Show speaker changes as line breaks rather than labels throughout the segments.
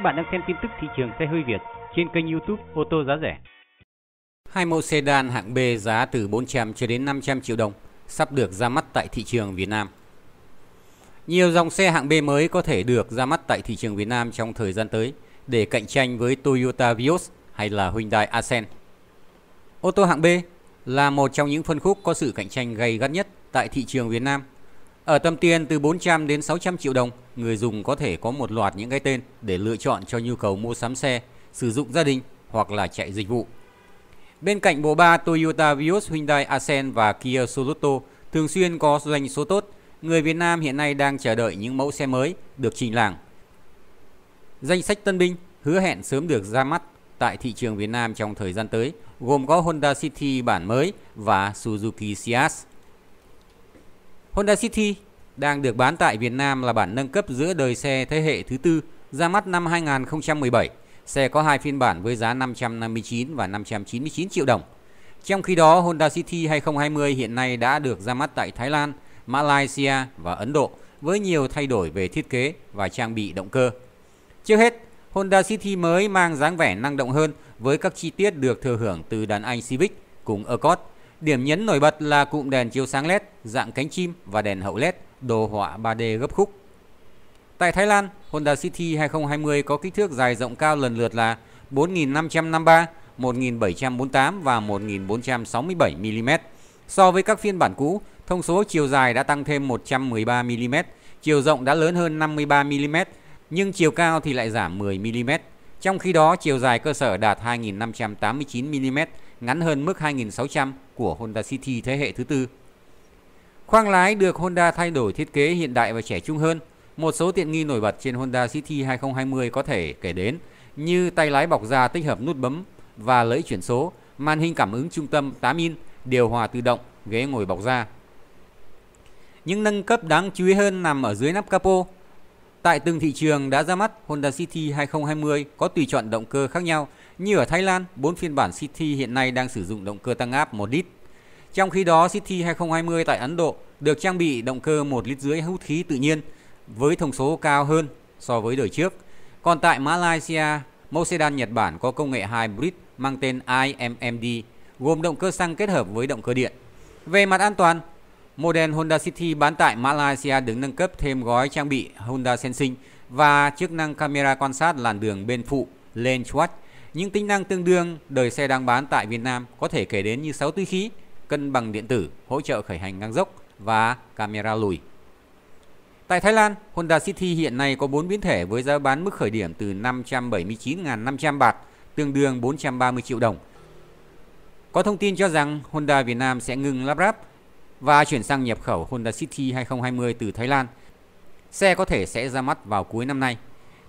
Các bạn đang xem tin tức thị trường xe hơi Việt trên kênh YouTube ô tô giá rẻ. Hai mẫu sedan hạng B giá từ 400 cho đến 500 triệu đồng sắp được ra mắt tại thị trường Việt Nam. Nhiều dòng xe hạng B mới có thể được ra mắt tại thị trường Việt Nam trong thời gian tới để cạnh tranh với Toyota Vios hay là Hyundai Accent. Ô tô hạng B là một trong những phân khúc có sự cạnh tranh gay gắt nhất tại thị trường Việt Nam ở tâm tiền từ 400 đến 600 triệu đồng, người dùng có thể có một loạt những cái tên để lựa chọn cho nhu cầu mua sắm xe, sử dụng gia đình hoặc là chạy dịch vụ. Bên cạnh bộ ba Toyota Vios, Hyundai Accent và Kia Sorento thường xuyên có doanh số tốt, người Việt Nam hiện nay đang chờ đợi những mẫu xe mới được trình làng. Danh sách tân binh hứa hẹn sớm được ra mắt tại thị trường Việt Nam trong thời gian tới, gồm có Honda City bản mới và Suzuki Ciaz. Honda City đang được bán tại Việt Nam là bản nâng cấp giữa đời xe thế hệ thứ tư ra mắt năm 2017. Xe có hai phiên bản với giá 559 và 599 triệu đồng. Trong khi đó, Honda City 2020 hiện nay đã được ra mắt tại Thái Lan, Malaysia và Ấn Độ với nhiều thay đổi về thiết kế và trang bị động cơ. Trước hết, Honda City mới mang dáng vẻ năng động hơn với các chi tiết được thừa hưởng từ đàn anh Civic cùng Accord Điểm nhấn nổi bật là cụm đèn chiếu sáng LED dạng cánh chim và đèn hậu LED đồ họa 3D gấp khúc. Tại Thái Lan, Honda City 2020 có kích thước dài rộng cao lần lượt là 4553, 1748 và 1467 mm. So với các phiên bản cũ, thông số chiều dài đã tăng thêm 113 mm, chiều rộng đã lớn hơn 53 mm, nhưng chiều cao thì lại giảm 10 mm. Trong khi đó, chiều dài cơ sở đạt 2589 mm, ngắn hơn mức 2.600 của Honda City thế hệ thứ tư. Khoang lái được Honda thay đổi thiết kế hiện đại và trẻ trung hơn. Một số tiện nghi nổi bật trên Honda City 2020 có thể kể đến như tay lái bọc da tích hợp nút bấm và lưỡi chuyển số, màn hình cảm ứng trung tâm 8 in, điều hòa tự động, ghế ngồi bọc da. Những nâng cấp đáng chú ý hơn nằm ở dưới nắp capo. Tại từng thị trường đã ra mắt, Honda City 2020 có tùy chọn động cơ khác nhau. Như ở Thái Lan, 4 phiên bản City hiện nay đang sử dụng động cơ tăng áp 1 lít. Trong khi đó, City 2020 tại Ấn Độ được trang bị động cơ 1 lít rưỡi hút khí tự nhiên với thông số cao hơn so với đời trước. Còn tại Malaysia, mẫu sedan Nhật Bản có công nghệ hybrid mang tên IMMD gồm động cơ xăng kết hợp với động cơ điện. Về mặt an toàn, Model Honda City bán tại Malaysia được nâng cấp thêm gói trang bị Honda Sensing và chức năng camera quan sát làn đường bên phụ Lane Watch. Những tính năng tương đương đời xe đang bán tại Việt Nam có thể kể đến như 6 túi khí, cân bằng điện tử, hỗ trợ khởi hành ngang dốc và camera lùi. Tại Thái Lan, Honda City hiện nay có 4 biến thể với giá bán mức khởi điểm từ 579.500 bạt, tương đương 430 triệu đồng. Có thông tin cho rằng Honda Việt Nam sẽ ngừng lắp ráp và chuyển sang nhập khẩu Honda City 2020 từ Thái Lan. Xe có thể sẽ ra mắt vào cuối năm nay.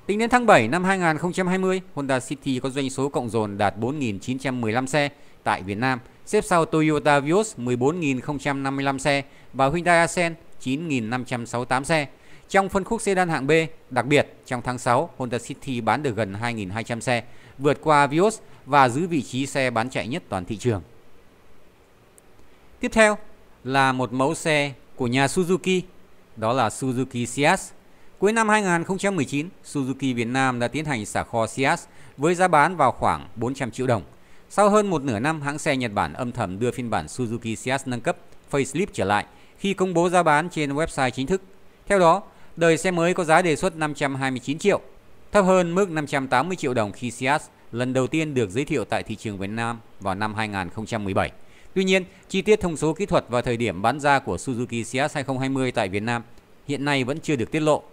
Tính đến tháng 7 năm 2020, Honda City có doanh số cộng dồn đạt 4.915 xe tại Việt Nam, xếp sau Toyota Vios 14.055 xe và Hyundai Accent 9.568 xe. Trong phân khúc sedan hạng B, đặc biệt trong tháng 6, Honda City bán được gần 2.200 xe, vượt qua Vios và giữ vị trí xe bán chạy nhất toàn thị trường. Tiếp theo, là một mẫu xe của nhà Suzuki, đó là Suzuki Ciaz. Cuối năm 2019, Suzuki Việt Nam đã tiến hành xả kho Ciaz với giá bán vào khoảng 400 triệu đồng. Sau hơn một nửa năm, hãng xe Nhật Bản âm thầm đưa phiên bản Suzuki Ciaz nâng cấp facelift trở lại khi công bố giá bán trên website chính thức. Theo đó, đời xe mới có giá đề xuất 529 triệu, thấp hơn mức 580 triệu đồng khi Ciaz lần đầu tiên được giới thiệu tại thị trường Việt Nam vào năm 2017. Tuy nhiên, chi tiết thông số kỹ thuật và thời điểm bán ra của Suzuki CX 2020 tại Việt Nam hiện nay vẫn chưa được tiết lộ.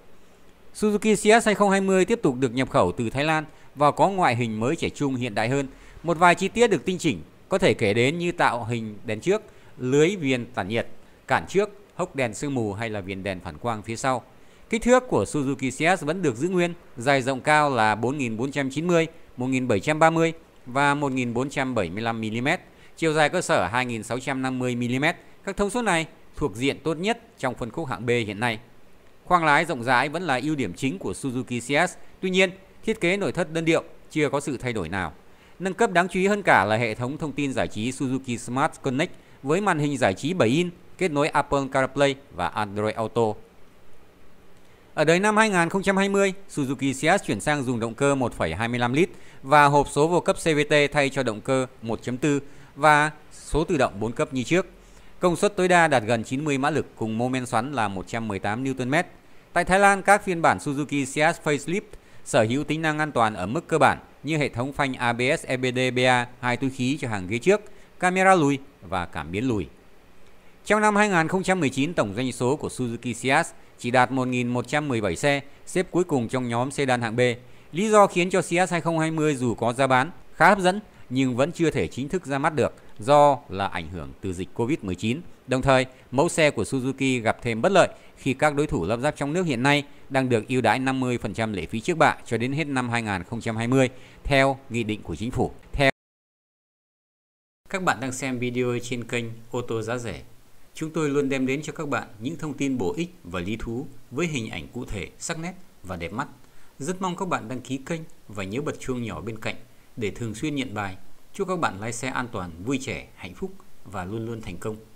Suzuki CX 2020 tiếp tục được nhập khẩu từ Thái Lan và có ngoại hình mới trẻ trung hiện đại hơn. Một vài chi tiết được tinh chỉnh có thể kể đến như tạo hình đèn trước, lưới viền tản nhiệt, cản trước, hốc đèn sương mù hay là viền đèn phản quang phía sau. Kích thước của Suzuki CS vẫn được giữ nguyên, dài rộng cao là 4490, 1730 và 1475 mm chiều dài cơ sở 2.650mm. Các thông số này thuộc diện tốt nhất trong phân khúc hạng B hiện nay. Khoang lái rộng rãi vẫn là ưu điểm chính của Suzuki CS, tuy nhiên thiết kế nội thất đơn điệu chưa có sự thay đổi nào. Nâng cấp đáng chú ý hơn cả là hệ thống thông tin giải trí Suzuki Smart Connect với màn hình giải trí 7 inch kết nối Apple CarPlay và Android Auto. Ở đời năm 2020, Suzuki CS chuyển sang dùng động cơ 1,25 lít và hộp số vô cấp CVT thay cho động cơ 1.4 và số tự động 4 cấp như trước. Công suất tối đa đạt gần 90 mã lực cùng mô men xoắn là 118 Nm. Tại Thái Lan, các phiên bản Suzuki CS Facelift sở hữu tính năng an toàn ở mức cơ bản như hệ thống phanh ABS EBD, BA, hai túi khí cho hàng ghế trước, camera lùi và cảm biến lùi. Trong năm 2019, tổng doanh số của Suzuki Ciaz chỉ đạt 1.117 xe, xếp cuối cùng trong nhóm sedan hạng B. Lý do khiến cho Ciaz 2020 dù có giá bán khá hấp dẫn nhưng vẫn chưa thể chính thức ra mắt được do là ảnh hưởng từ dịch Covid-19. Đồng thời, mẫu xe của Suzuki gặp thêm bất lợi khi các đối thủ lắp ráp trong nước hiện nay đang được ưu đãi 50% lệ phí trước bạ cho đến hết năm 2020 theo nghị định của chính phủ. Theo các bạn đang xem video trên kênh ô tô giá rẻ. Chúng tôi luôn đem đến cho các bạn những thông tin bổ ích và lý thú với hình ảnh cụ thể, sắc nét và đẹp mắt. Rất mong các bạn đăng ký kênh và nhớ bật chuông nhỏ bên cạnh để thường xuyên nhận bài. Chúc các bạn lái xe an toàn, vui trẻ, hạnh phúc và luôn luôn thành công.